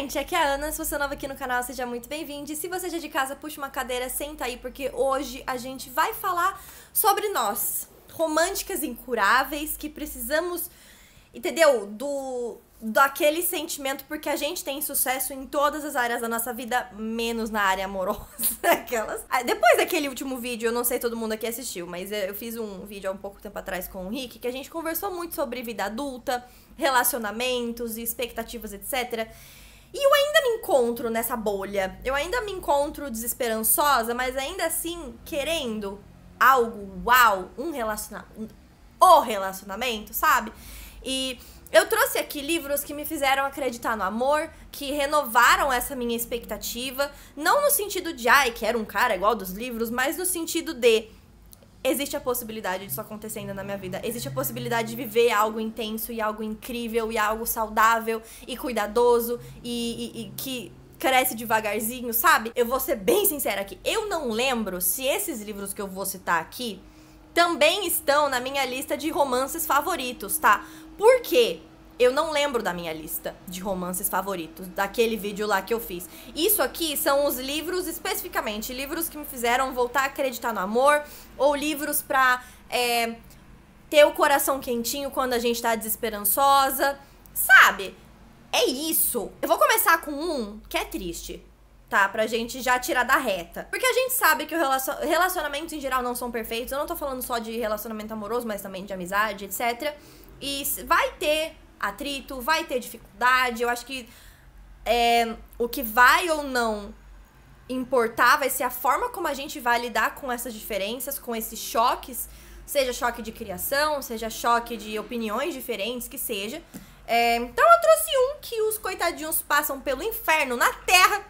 gente, aqui é a Ana. Se você é nova aqui no canal, seja muito bem-vindo. E se você já é de casa, puxa uma cadeira, senta aí, porque hoje a gente vai falar sobre nós, românticas incuráveis, que precisamos, entendeu? Do daquele sentimento porque a gente tem sucesso em todas as áreas da nossa vida, menos na área amorosa, aquelas. Ah, depois daquele último vídeo, eu não sei todo mundo aqui assistiu, mas eu fiz um vídeo há um pouco tempo atrás com o Rick que a gente conversou muito sobre vida adulta, relacionamentos, expectativas, etc. E eu ainda me encontro nessa bolha. Eu ainda me encontro desesperançosa, mas ainda assim querendo algo, uau, um relacionamento, o relacionamento, sabe? E eu trouxe aqui livros que me fizeram acreditar no amor, que renovaram essa minha expectativa, não no sentido de ai, que era um cara igual dos livros, mas no sentido de existe a possibilidade disso acontecer ainda na minha vida. Existe a possibilidade de viver algo intenso e algo incrível e algo saudável e cuidadoso e, e, e que cresce devagarzinho, sabe? Eu vou ser bem sincera aqui. Eu não lembro se esses livros que eu vou citar aqui também estão na minha lista de romances favoritos, tá? Por quê? Eu não lembro da minha lista de romances favoritos, daquele vídeo lá que eu fiz. Isso aqui são os livros, especificamente, livros que me fizeram voltar a acreditar no amor, ou livros pra é, ter o coração quentinho quando a gente tá desesperançosa, sabe? É isso. Eu vou começar com um que é triste, tá? Pra gente já tirar da reta. Porque a gente sabe que relacionamentos em geral não são perfeitos. Eu não tô falando só de relacionamento amoroso, mas também de amizade, etc. E vai ter atrito, vai ter dificuldade. Eu acho que é, o que vai ou não importar vai ser a forma como a gente vai lidar com essas diferenças, com esses choques, seja choque de criação, seja choque de opiniões diferentes, que seja. É, então eu trouxe um que os coitadinhos passam pelo inferno na Terra,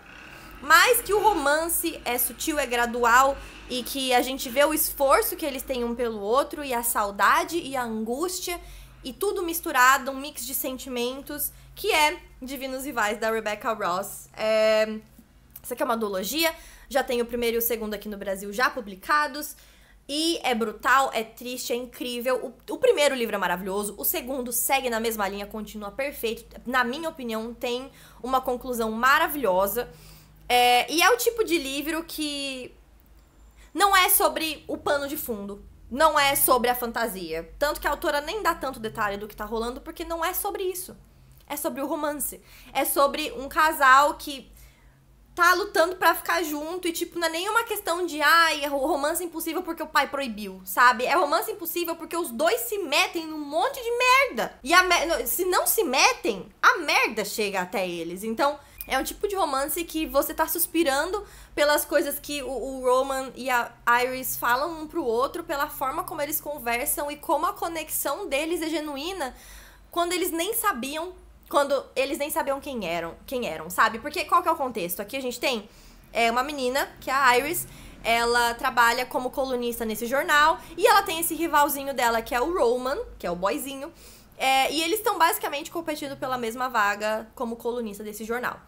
mas que o romance é sutil, é gradual e que a gente vê o esforço que eles têm um pelo outro e a saudade e a angústia e tudo misturado, um mix de sentimentos, que é Divinos Rivais, da Rebecca Ross. É... Isso aqui é uma duologia, já tem o primeiro e o segundo aqui no Brasil já publicados. E é brutal, é triste, é incrível. O, o, primeiro livro é maravilhoso, o segundo segue na mesma linha, continua perfeito. Na minha opinião, tem uma conclusão maravilhosa. É, e é o tipo de livro que não é sobre o pano de fundo não é sobre a fantasia. Tanto que a autora nem dá tanto detalhe do que tá rolando, porque não é sobre isso. É sobre o romance. É sobre um casal que tá lutando para ficar junto e, tipo, não é nenhuma questão de, ai, ah, é romance impossível porque o pai proibiu, sabe? É romance impossível porque os dois se metem num monte de merda. E se não se metem, a merda chega até eles. Então, é um tipo de romance que você tá suspirando pelas coisas que o, o, Roman e a Iris falam um pro outro, pela forma como eles conversam e como a conexão deles é genuína quando eles nem sabiam, quando eles nem sabiam quem eram, quem eram, sabe? Porque qual que é o contexto? Aqui a gente tem é, uma menina, que é a Iris, ela trabalha como colunista nesse jornal e ela tem esse rivalzinho dela que é o Roman, que é o boyzinho é, e eles estão basicamente competindo pela mesma vaga como colunista desse jornal.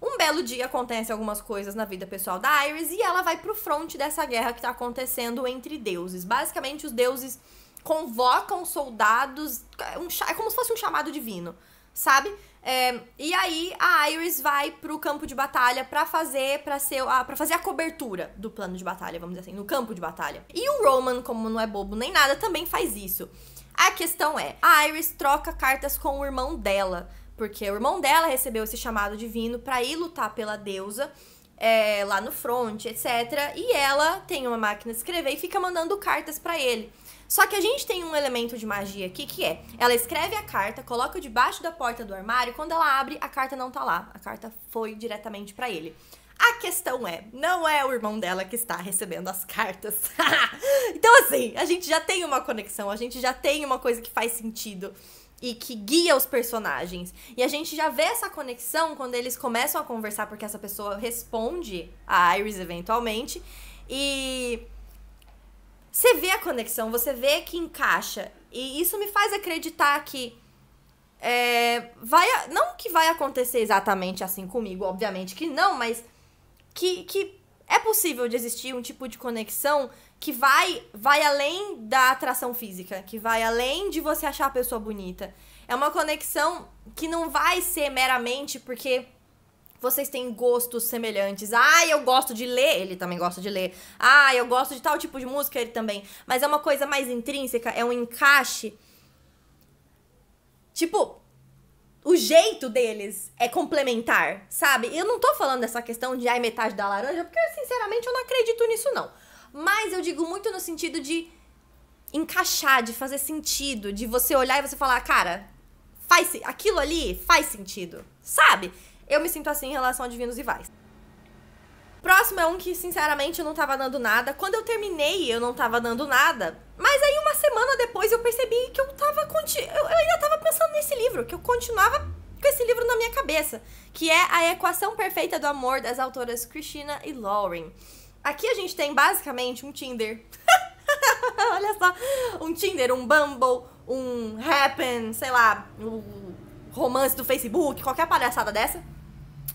Um belo dia acontecem algumas coisas na vida pessoal da Iris e ela vai pro fronte dessa guerra que tá acontecendo entre deuses. Basicamente, os deuses convocam soldados, um, é como se fosse um chamado divino, sabe? É, e aí a Iris vai pro campo de batalha para fazer para ser para fazer a cobertura do plano de batalha, vamos dizer assim, no campo de batalha. E o Roman, como não é bobo nem nada, também faz isso. A questão é, a Iris troca cartas com o irmão dela, porque o irmão dela recebeu esse chamado divino para ir lutar pela deusa. É, lá no front, etc. E ela tem uma máquina de escrever e fica mandando cartas para ele. Só que a gente tem um elemento de magia aqui que é: ela escreve a carta, coloca debaixo da porta do armário, e quando ela abre, a carta não tá lá. A carta foi diretamente para ele. A questão é, não é o irmão dela que está recebendo as cartas. então, assim, a gente já tem uma conexão, a gente já tem uma coisa que faz sentido e que guia os personagens. E a gente já vê essa conexão quando eles começam a conversar, porque essa pessoa responde a Iris eventualmente. E você vê a conexão, você vê que encaixa. E isso me faz acreditar que. É, vai não que vai acontecer exatamente assim comigo, obviamente que não, mas que, que é possível de existir um tipo de conexão que vai, vai além da atração física, que vai além de você achar a pessoa bonita. É uma conexão que não vai ser meramente porque vocês têm gostos semelhantes. Ah, eu gosto de ler, ele também gosta de ler. Ah, eu gosto de tal tipo de música, ele também. Mas é uma coisa mais intrínseca, é um encaixe. Tipo, o jeito deles é complementar, sabe? Eu não tô falando dessa questão de ai metade da laranja, porque sinceramente eu não acredito nisso não. Mas eu digo muito no sentido de encaixar, de fazer sentido, de você olhar e você falar, cara, faz aquilo ali faz sentido, sabe? Eu me sinto assim em relação a Divinos Rivais. Próximo é um que, sinceramente, eu não tava dando nada. Quando eu terminei, eu não tava dando nada. Mas aí semana depois eu percebi que eu tava. Eu ainda tava pensando nesse livro, que eu continuava com esse livro na minha cabeça, que é A Equação Perfeita do Amor, das autoras Christina e Lauren. Aqui a gente tem basicamente um Tinder. Olha só, um Tinder, um Bumble, um Happen, sei lá, um romance do Facebook, qualquer palhaçada dessa.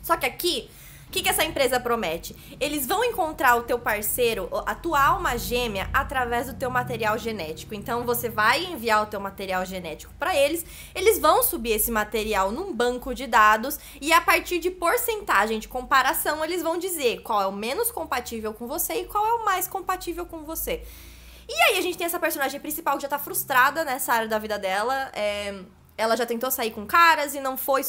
Só que aqui o que, que essa empresa promete? Eles vão encontrar o teu parceiro, a tua alma gêmea, através do teu material genético. Então você vai enviar o teu material genético para eles, eles vão subir esse material num banco de dados e a partir de porcentagem de comparação, eles vão dizer qual é o menos compatível com você e qual é o mais compatível com você. E aí a gente tem essa personagem principal que já tá frustrada nessa área da vida dela. É, ela já tentou sair com caras e não foi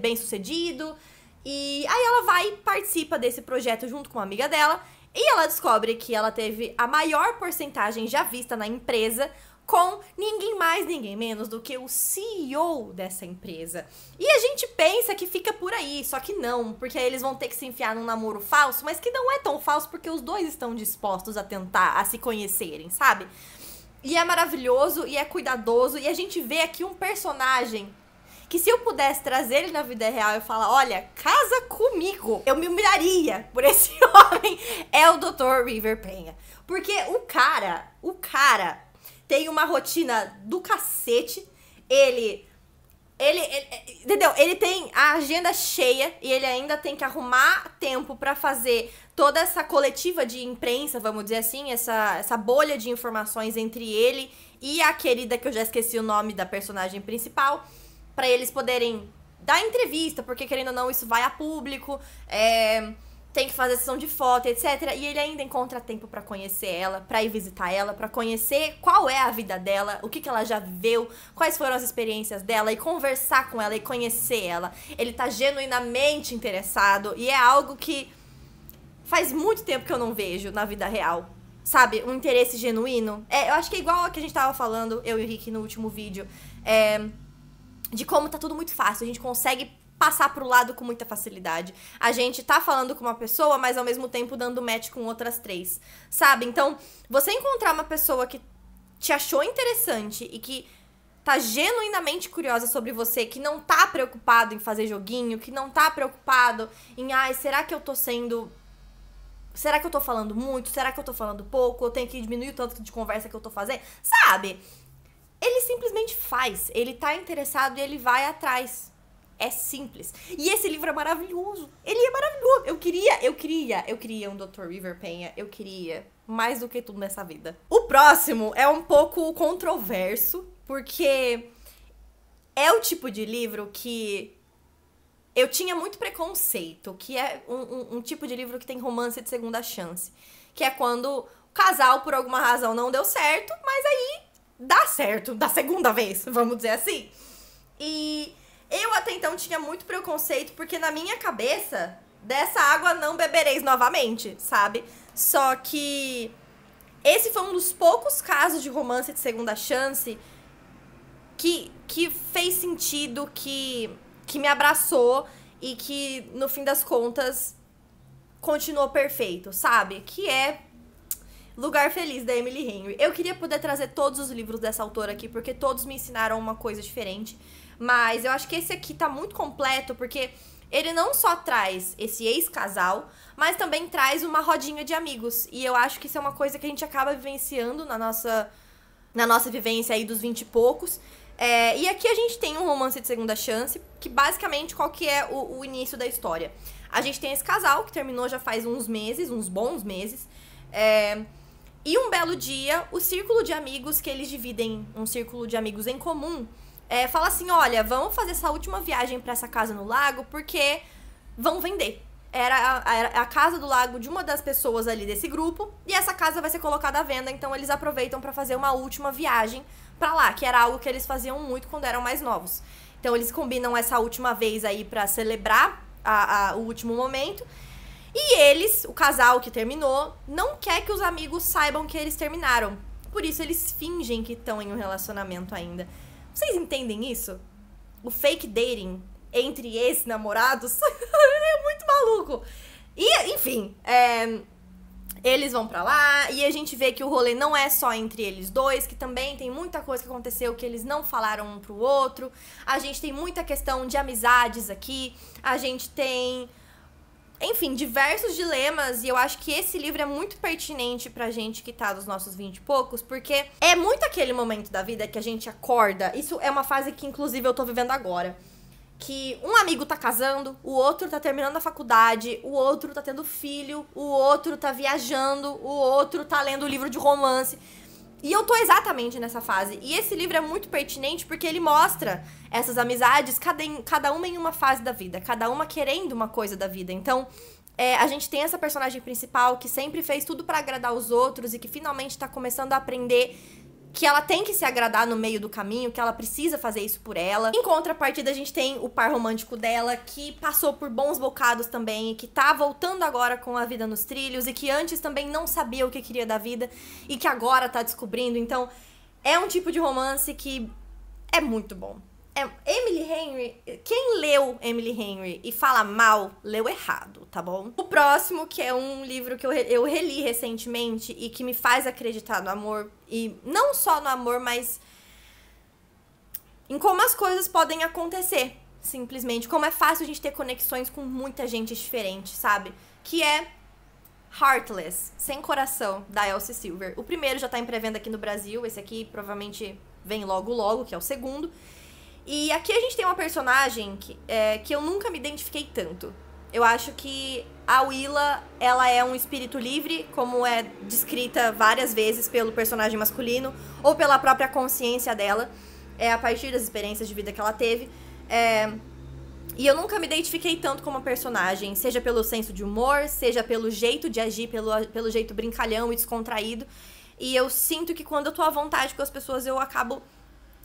bem sucedido. E aí ela vai participa desse projeto junto com uma amiga dela e ela descobre que ela teve a maior porcentagem já vista na empresa com ninguém mais, ninguém menos do que o CEO dessa empresa. E a gente pensa que fica por aí, só que não, porque aí eles vão ter que se enfiar num namoro falso, mas que não é tão falso porque os dois estão dispostos a tentar, a se conhecerem, sabe? E é maravilhoso e é cuidadoso e a gente vê aqui um personagem que se eu pudesse trazer ele na vida real e falar, olha, casa comigo, eu me humilharia por esse homem, é o Dr. River Penha. Porque o cara, o cara tem uma rotina do cacete, ele ele, ele, entendeu? Ele tem a agenda cheia e ele ainda tem que arrumar tempo para fazer toda essa coletiva de imprensa, vamos dizer assim, essa, essa bolha de informações entre ele e a querida que eu já esqueci o nome da personagem principal para eles poderem dar entrevista, porque querendo ou não, isso vai a público, é, tem que fazer sessão de foto, etc. E ele ainda encontra tempo para conhecer ela, para ir visitar ela, para conhecer qual é a vida dela, o que, que ela já viveu, quais foram as experiências dela e conversar com ela e conhecer ela. Ele tá genuinamente interessado e é algo que faz muito tempo que eu não vejo na vida real. Sabe, um interesse genuíno. É, eu acho que é igual a que a gente tava falando, eu e o Rick, no último vídeo. É, de como tá tudo muito fácil, a gente consegue passar pro lado com muita facilidade. A gente tá falando com uma pessoa, mas ao mesmo tempo dando match com outras três, sabe? Então, você encontrar uma pessoa que te achou interessante e que tá genuinamente curiosa sobre você, que não tá preocupado em fazer joguinho, que não tá preocupado em, ai, será que eu tô sendo Será que eu tô falando muito? Será que eu tô falando pouco? Eu tenho que diminuir o tanto de conversa que eu tô fazendo? Sabe? Ele simplesmente faz. Ele tá interessado e ele vai atrás. É simples. E esse livro é maravilhoso. Ele é maravilhoso. Eu queria, eu queria, eu queria um Dr. River Penha. Eu queria mais do que tudo nessa vida. O próximo é um pouco controverso, porque é o tipo de livro que eu tinha muito preconceito, que é um, um, um tipo de livro que tem romance de segunda chance, que é quando o casal por alguma razão não deu certo, mas aí dá certo da segunda vez, vamos dizer assim. E eu até então tinha muito preconceito, porque na minha cabeça, dessa água não bebereis novamente, sabe? Só que esse foi um dos poucos casos de romance de segunda chance que, que fez sentido, que, que me abraçou e que, no fim das contas, continuou perfeito, sabe? Que é Lugar Feliz, da Emily Henry. Eu queria poder trazer todos os livros dessa autora aqui, porque todos me ensinaram uma coisa diferente. Mas eu acho que esse aqui tá muito completo, porque ele não só traz esse ex-casal, mas também traz uma rodinha de amigos. E eu acho que isso é uma coisa que a gente acaba vivenciando na nossa, na nossa vivência aí dos vinte e poucos. É, e aqui a gente tem um romance de segunda chance, que basicamente qual que é o, o início da história? A gente tem esse casal que terminou já faz uns meses, uns bons meses. É, e um belo dia, o círculo de amigos que eles dividem, um círculo de amigos em comum, é, fala assim: olha, vamos fazer essa última viagem para essa casa no lago porque vão vender. Era a, era a, casa do lago de uma das pessoas ali desse grupo e essa casa vai ser colocada à venda, então eles aproveitam para fazer uma última viagem para lá, que era algo que eles faziam muito quando eram mais novos. Então eles combinam essa última vez aí para celebrar a, a, o último momento e eles, o casal que terminou, não quer que os amigos saibam que eles terminaram. Por isso eles fingem que estão em um relacionamento ainda. Vocês entendem isso? O fake dating entre ex-namorados é muito maluco. E, enfim, é, eles vão para lá e a gente vê que o rolê não é só entre eles dois, que também tem muita coisa que aconteceu que eles não falaram um pro outro. A gente tem muita questão de amizades aqui, a gente tem enfim, diversos dilemas, e eu acho que esse livro é muito pertinente pra gente que tá dos nossos vinte e poucos, porque é muito aquele momento da vida que a gente acorda. Isso é uma fase que, inclusive, eu tô vivendo agora que um amigo tá casando, o outro tá terminando a faculdade, o outro tá tendo filho, o outro tá viajando, o outro tá lendo livro de romance. E eu tô exatamente nessa fase. E esse livro é muito pertinente porque ele mostra essas amizades, cada, em, cada uma em uma fase da vida, cada uma querendo uma coisa da vida. Então, é, a gente tem essa personagem principal que sempre fez tudo para agradar os outros e que finalmente tá começando a aprender que ela tem que se agradar no meio do caminho, que ela precisa fazer isso por ela. Em contrapartida, a gente tem o par romântico dela, que passou por bons bocados também, que tá voltando agora com a vida nos trilhos e que antes também não sabia o que queria da vida e que agora tá descobrindo. Então, é um tipo de romance que é muito bom. É, Emily Henry, quem leu Emily Henry e fala mal, leu errado, tá bom? O próximo, que é um livro que eu, eu reli recentemente e que me faz acreditar no amor, e não só no amor, mas em como as coisas podem acontecer, simplesmente. Como é fácil a gente ter conexões com muita gente diferente, sabe? Que é Heartless, Sem Coração, da Elsie Silver. O primeiro já tá em pré-venda aqui no Brasil, esse aqui provavelmente vem logo logo, que é o segundo. E aqui a gente tem uma personagem que, é, que eu nunca me identifiquei tanto. Eu acho que a Willa, ela é um espírito livre, como é descrita várias vezes pelo personagem masculino, ou pela própria consciência dela, é a partir das experiências de vida que ela teve. É, e eu nunca me identifiquei tanto como uma personagem, seja pelo senso de humor, seja pelo jeito de agir, pelo, pelo jeito brincalhão e descontraído. E eu sinto que quando eu tô à vontade com as pessoas, eu acabo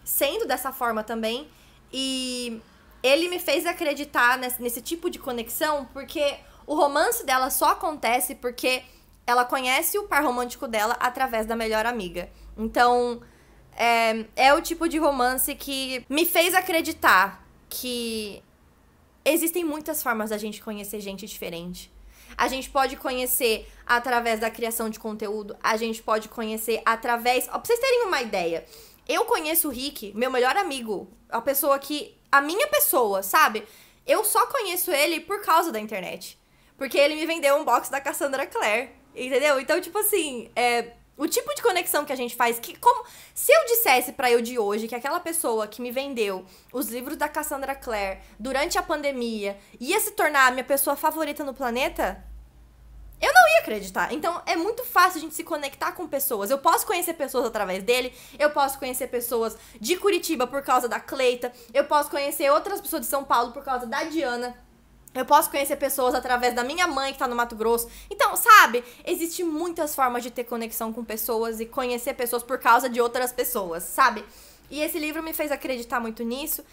sendo dessa forma também. E ele me fez acreditar nesse, nesse tipo de conexão, porque o romance dela só acontece porque ela conhece o par romântico dela através da melhor amiga. Então, é, é o tipo de romance que me fez acreditar que existem muitas formas da gente conhecer gente diferente. A gente pode conhecer através da criação de conteúdo, a gente pode conhecer através. Ó, pra vocês terem uma ideia, eu conheço o Rick, meu melhor amigo, a pessoa que. A minha pessoa, sabe? Eu só conheço ele por causa da internet. Porque ele me vendeu um box da Cassandra Clare. Entendeu? Então, tipo assim, é, o tipo de conexão que a gente faz, que como se eu dissesse para eu de hoje que aquela pessoa que me vendeu os livros da Cassandra Clare durante a pandemia ia se tornar a minha pessoa favorita no planeta, eu não ia acreditar. Então é muito fácil a gente se conectar com pessoas. Eu posso conhecer pessoas através dele, eu posso conhecer pessoas de Curitiba por causa da Cleita, eu posso conhecer outras pessoas de São Paulo por causa da Diana. Eu posso conhecer pessoas através da minha mãe que tá no Mato Grosso. Então, sabe, Existem muitas formas de ter conexão com pessoas e conhecer pessoas por causa de outras pessoas, sabe? E esse livro me fez acreditar muito nisso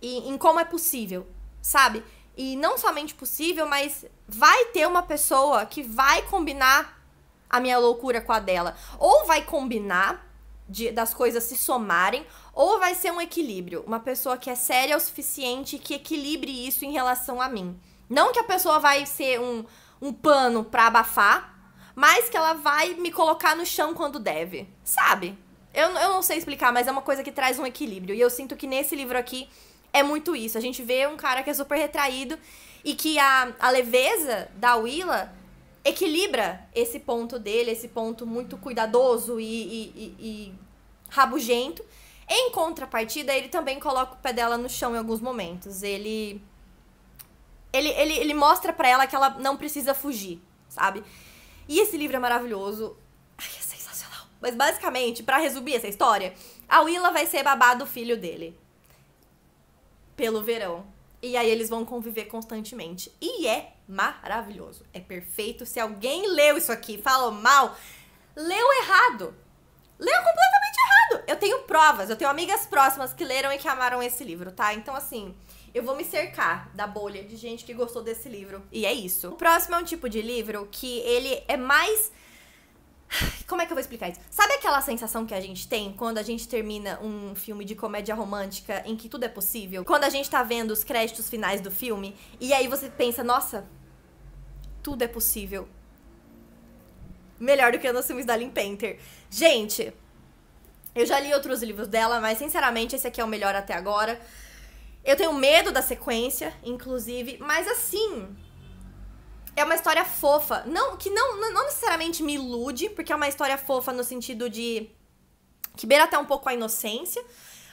e em como é possível, sabe? e não somente possível, mas vai ter uma pessoa que vai combinar a minha loucura com a dela. Ou vai combinar de, das coisas se somarem, ou vai ser um equilíbrio. Uma pessoa que é séria o suficiente que equilibre isso em relação a mim. Não que a pessoa vai ser um, um pano pra abafar, mas que ela vai me colocar no chão quando deve. Sabe? Eu, eu não sei explicar, mas é uma coisa que traz um equilíbrio. E eu sinto que nesse livro aqui é muito isso. A gente vê um cara que é super retraído e que a, a leveza da Willa equilibra esse ponto dele, esse ponto muito cuidadoso e, e, e, e rabugento. Em contrapartida, ele também coloca o pé dela no chão em alguns momentos. Ele. Ele, ele, ele mostra para ela que ela não precisa fugir, sabe? E esse livro é maravilhoso. Ai, é sensacional. Mas basicamente, para resumir essa história, a Willa vai ser babá do filho dele pelo verão. E aí eles vão conviver constantemente. E é maravilhoso. É perfeito. Se alguém leu isso aqui falou mal, leu errado. Leu completamente errado. Eu tenho provas, eu tenho amigas próximas que leram e que amaram esse livro, tá? Então, assim, eu vou me cercar da bolha de gente que gostou desse livro. E é isso. O próximo é um tipo de livro que ele é mais Como é que eu vou explicar isso? Sabe aquela sensação que a gente tem quando a gente termina um filme de comédia romântica em que tudo é possível? Quando a gente tá vendo os créditos finais do filme e aí você pensa, nossa, tudo é possível. Melhor do que nos filmes da Lynn Painter. Gente, eu já li outros livros dela, mas sinceramente esse aqui é o melhor até agora. Eu tenho medo da sequência, inclusive, mas assim, é uma história fofa. Não, que não, não necessariamente me ilude, porque é uma história fofa no sentido de. que beira até um pouco a inocência,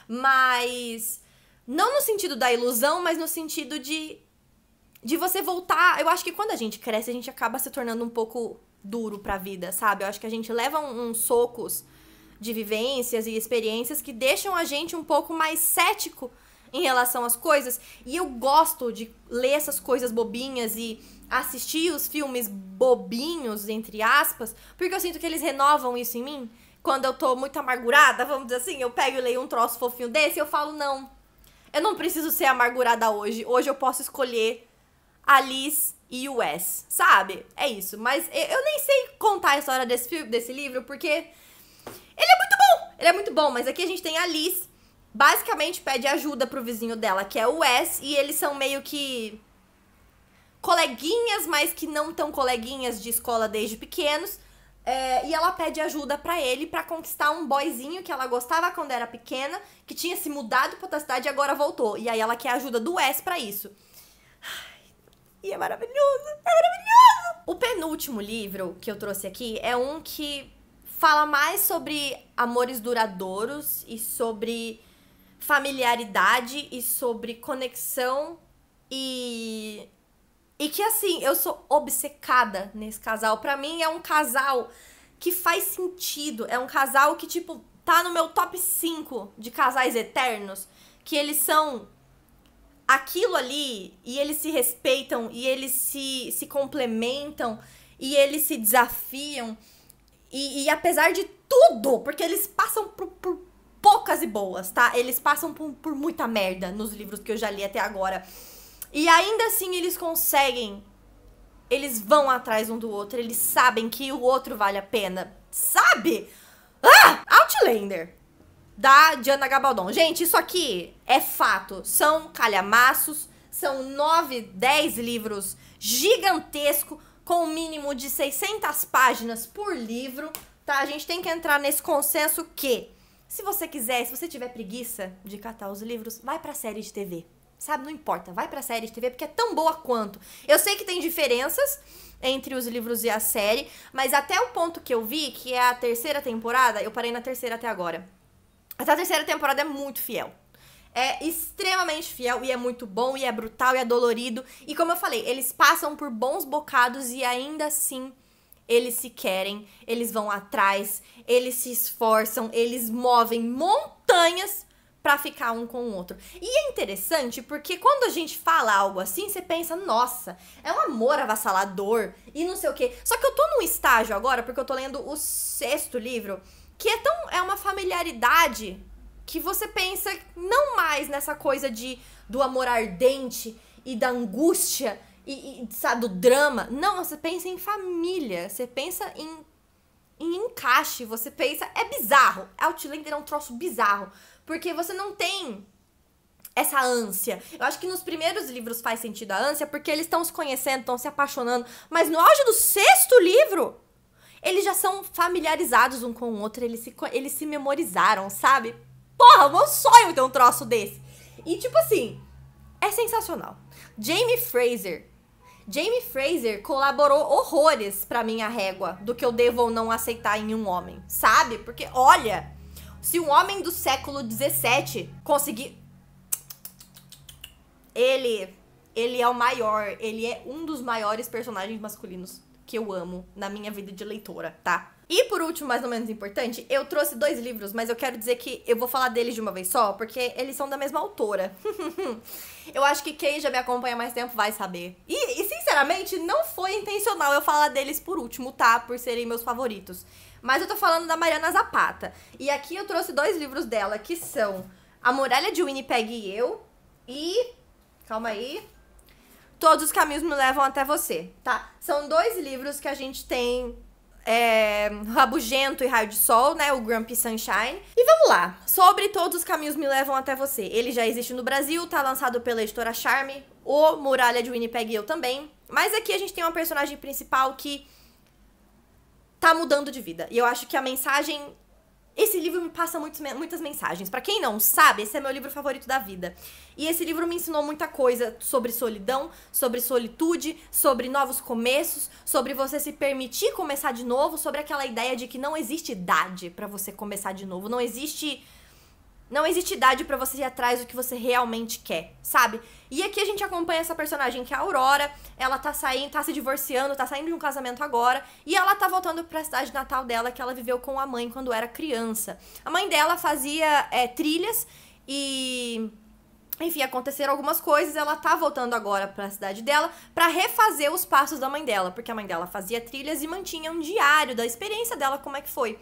mas. Não no sentido da ilusão, mas no sentido de. De você voltar. Eu acho que quando a gente cresce, a gente acaba se tornando um pouco duro pra vida, sabe? Eu acho que a gente leva uns socos de vivências e experiências que deixam a gente um pouco mais cético em relação às coisas. E eu gosto de ler essas coisas bobinhas e assistir os filmes bobinhos, entre aspas, porque eu sinto que eles renovam isso em mim. Quando eu tô muito amargurada, vamos dizer assim, eu pego e leio um troço fofinho desse e eu falo, não, eu não preciso ser amargurada hoje. Hoje eu posso escolher Alice e o Wes, sabe? É isso. Mas eu nem sei contar a história desse, filme, desse livro, porque ele é muito bom. Ele é muito bom, mas aqui a gente tem a Alice, basicamente pede ajuda pro vizinho dela, que é o Wes, e eles são meio que coleguinhas, mas que não tão coleguinhas de escola desde pequenos. É, e ela pede ajuda para ele para conquistar um boyzinho que ela gostava quando era pequena, que tinha se mudado pra outra cidade e agora voltou. E aí ela quer a ajuda do Wes para isso. Ai, e é maravilhoso! É maravilhoso! O penúltimo livro que eu trouxe aqui é um que fala mais sobre amores duradouros e sobre familiaridade e sobre conexão e e que assim, eu sou obcecada nesse casal. Para mim é um casal que faz sentido, é um casal que tipo tá no meu top 5 de casais eternos, que eles são aquilo ali e eles se respeitam e eles se se complementam e eles se desafiam. E, e apesar de tudo, porque eles passam por, por poucas e boas, tá? Eles passam por, por muita merda nos livros que eu já li até agora. E ainda assim eles conseguem. Eles vão atrás um do outro, eles sabem que o outro vale a pena. Sabe? Ah! Outlander da Diana Gabaldon. Gente, isso aqui é fato. São calhamaços, são 9, 10 livros gigantesco com um mínimo de 600 páginas por livro, tá? A gente tem que entrar nesse consenso que se você quiser, se você tiver preguiça de catar os livros, vai para série de TV. Sabe, não importa. Vai pra série de TV porque é tão boa quanto. Eu sei que tem diferenças entre os livros e a série, mas até o ponto que eu vi, que é a terceira temporada, eu parei na terceira até agora. essa terceira temporada é muito fiel. É extremamente fiel e é muito bom, e é brutal, e é dolorido. E como eu falei, eles passam por bons bocados e ainda assim eles se querem, eles vão atrás, eles se esforçam, eles movem montanhas para ficar um com o outro. E é interessante porque quando a gente fala algo assim, você pensa, nossa, é um amor avassalador e não sei o quê. Só que eu tô num estágio agora, porque eu tô lendo o sexto livro, que é tão é uma familiaridade que você pensa não mais nessa coisa de do amor ardente e da angústia e, e sabe, do drama. Não, você pensa em família, você pensa em em encaixe, você pensa, é bizarro. Outlander é um troço bizarro. Porque você não tem essa ânsia. Eu acho que nos primeiros livros faz sentido a ânsia, porque eles estão se conhecendo, estão se apaixonando. Mas no auge do sexto livro, eles já são familiarizados um com o outro, eles se, eles se memorizaram, sabe? Porra, vou meu sonho ter um troço desse. E tipo assim, é sensacional. Jamie Fraser. Jamie Fraser colaborou horrores para minha régua do que eu devo ou não aceitar em um homem, sabe? Porque olha, se um homem do século 17 conseguir. Ele. Ele é o maior. Ele é um dos maiores personagens masculinos que eu amo na minha vida de leitora, tá? E por último, mais ou menos importante, eu trouxe dois livros, mas eu quero dizer que eu vou falar deles de uma vez só, porque eles são da mesma autora. eu acho que quem já me acompanha mais tempo vai saber. E, e, sinceramente, não foi intencional eu falar deles por último, tá? Por serem meus favoritos. Mas eu tô falando da Mariana Zapata. E aqui eu trouxe dois livros dela, que são A Muralha de Winnipeg e Eu e. Calma aí. Todos os caminhos me levam até você, tá? São dois livros que a gente tem é, Rabugento e Raio de Sol, né? O Grumpy Sunshine. E vamos lá. Sobre Todos os Caminhos Me Levam Até Você. Ele já existe no Brasil, tá lançado pela editora Charme. O Muralha de Winnipeg eu também. Mas aqui a gente tem uma personagem principal que tá mudando de vida. E eu acho que a mensagem. Esse livro me passa muitos, muitas mensagens. Para quem não sabe, esse é meu livro favorito da vida. E esse livro me ensinou muita coisa sobre solidão, sobre solitude, sobre novos começos, sobre você se permitir começar de novo, sobre aquela ideia de que não existe idade para você começar de novo, não existe não existe idade para você ir atrás do que você realmente quer, sabe? E aqui a gente acompanha essa personagem que é a Aurora, ela tá saindo, tá se divorciando, tá saindo de um casamento agora, e ela tá voltando para a cidade natal dela que ela viveu com a mãe quando era criança. A mãe dela fazia é, trilhas e enfim, aconteceram algumas coisas, ela tá voltando agora para a cidade dela para refazer os passos da mãe dela, porque a mãe dela fazia trilhas e mantinha um diário da experiência dela como é que foi.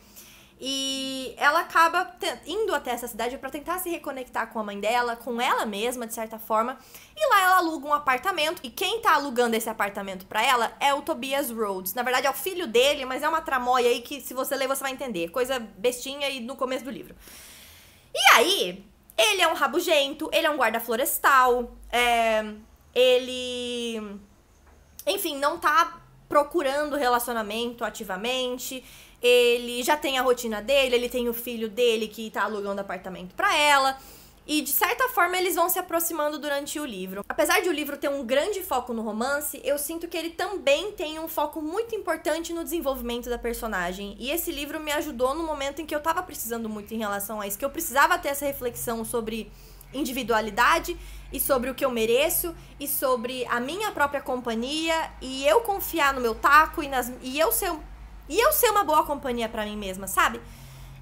E ela acaba indo até essa cidade para tentar se reconectar com a mãe dela, com ela mesma, de certa forma. E lá ela aluga um apartamento. E quem tá alugando esse apartamento para ela é o Tobias Rhodes. Na verdade, é o filho dele, mas é uma tramóia aí que, se você ler, você vai entender. Coisa bestinha e no começo do livro. E aí, ele é um rabugento, ele é um guarda florestal, é, ele. Enfim, não tá procurando relacionamento ativamente ele já tem a rotina dele, ele tem o filho dele que tá alugando apartamento para ela. E de certa forma eles vão se aproximando durante o livro. Apesar de o livro ter um grande foco no romance, eu sinto que ele também tem um foco muito importante no desenvolvimento da personagem. E esse livro me ajudou no momento em que eu tava precisando muito em relação a isso, que eu precisava ter essa reflexão sobre individualidade e sobre o que eu mereço e sobre a minha própria companhia e eu confiar no meu taco e, nas, e eu ser e eu ser uma boa companhia para mim mesma, sabe?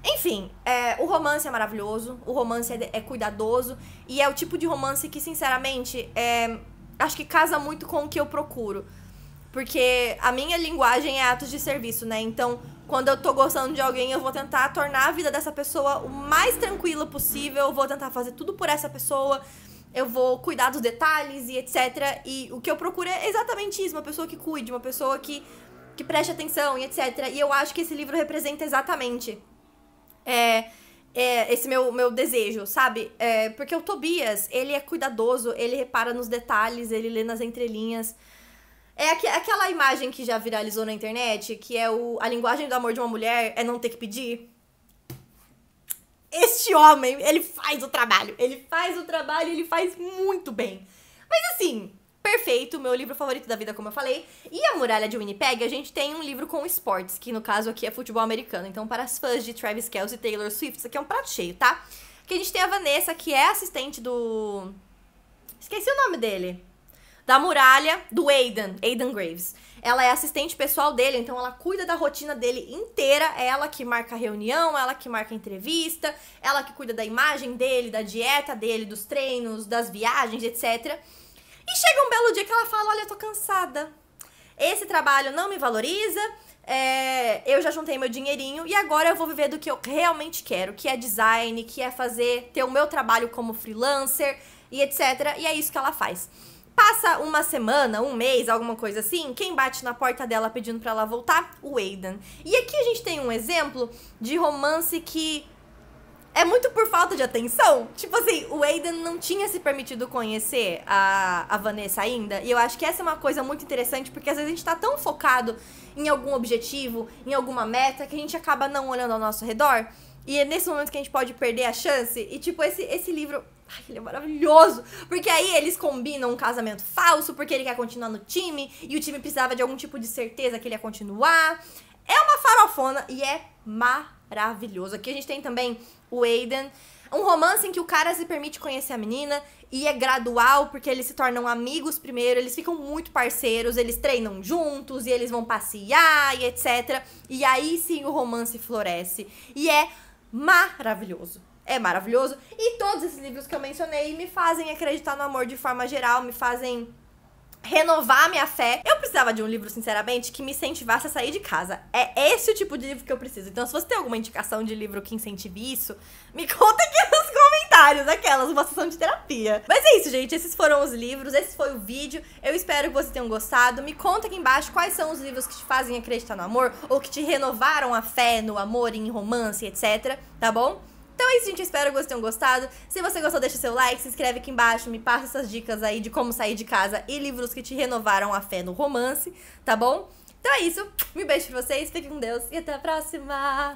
Enfim, é, o romance é maravilhoso, o romance é, é, cuidadoso e é o tipo de romance que, sinceramente, é, acho que casa muito com o que eu procuro. Porque a minha linguagem é atos de serviço, né? Então, quando eu tô gostando de alguém, eu vou tentar tornar a vida dessa pessoa o mais tranquila possível, eu vou tentar fazer tudo por essa pessoa, eu vou cuidar dos detalhes e etc. E o que eu procuro é exatamente isso: uma pessoa que cuide, uma pessoa que que preste atenção e etc. E eu acho que esse livro representa exatamente é, é, esse meu, meu desejo, sabe? É, porque o Tobias, ele é cuidadoso, ele repara nos detalhes, ele lê nas entrelinhas. É aqu aquela imagem que já viralizou na internet, que é o, a linguagem do amor de uma mulher é não ter que pedir. Este homem, ele faz o trabalho. Ele faz o trabalho, ele faz muito bem. Mas assim, perfeito, meu livro favorito da vida, como eu falei. E a Muralha de Winnipeg, a gente tem um livro com esportes, que no caso aqui é futebol americano. Então, para as fãs de Travis Kelce e Taylor Swift, isso aqui é um prato cheio, tá? Que a gente tem a Vanessa, que é assistente do. Esqueci o nome dele. Da muralha do Aidan, Aidan Graves. Ela é assistente pessoal dele, então ela cuida da rotina dele inteira. É ela que marca a reunião, ela que marca a entrevista, ela que cuida da imagem dele, da dieta dele, dos treinos, das viagens, etc. E chega um belo dia que ela fala: Olha, eu tô cansada. Esse trabalho não me valoriza. É, eu já juntei meu dinheirinho e agora eu vou viver do que eu realmente quero, que é design, que é fazer, ter o meu trabalho como freelancer e etc. E é isso que ela faz. Passa uma semana, um mês, alguma coisa assim, quem bate na porta dela pedindo para ela voltar? O Aidan. E aqui a gente tem um exemplo de romance que é muito por falta de atenção. Tipo assim, o Aiden não tinha se permitido conhecer a, a Vanessa ainda. E eu acho que essa é uma coisa muito interessante, porque às vezes a gente tá tão focado em algum objetivo, em alguma meta, que a gente acaba não olhando ao nosso redor. E é nesse momento que a gente pode perder a chance. E, tipo, esse, esse livro. Ai, ele é maravilhoso! Porque aí eles combinam um casamento falso, porque ele quer continuar no time, e o time precisava de algum tipo de certeza que ele ia continuar. É uma farofona e é maravilhoso. Aqui a gente tem também o Aiden. Um romance em que o cara se permite conhecer a menina e é gradual, porque eles se tornam amigos primeiro, eles ficam muito parceiros, eles treinam juntos e eles vão passear e etc. E aí sim o romance floresce. E é maravilhoso. É maravilhoso. E todos esses livros que eu mencionei me fazem acreditar no amor de forma geral, me fazem renovar minha fé. Eu precisava de um livro, sinceramente, que me incentivasse a sair de casa. É esse o tipo de livro que eu preciso. Então, se você tem alguma indicação de livro que incentive isso, me conta aqui nos comentários, aquelas, uma sessão de terapia. Mas é isso, gente. Esses foram os livros, esse foi o vídeo. Eu espero que vocês tenham gostado. Me conta aqui embaixo quais são os livros que te fazem acreditar no amor ou que te renovaram a fé no amor, em romance, etc. Tá bom? Então é isso, gente. Espero que vocês tenham gostado. Se você gostou, deixa seu like, se inscreve aqui embaixo, me passa essas dicas aí de como sair de casa e livros que te renovaram a fé no romance, tá bom? Então é isso. Me beijo pra vocês, fiquem com Deus e até a próxima!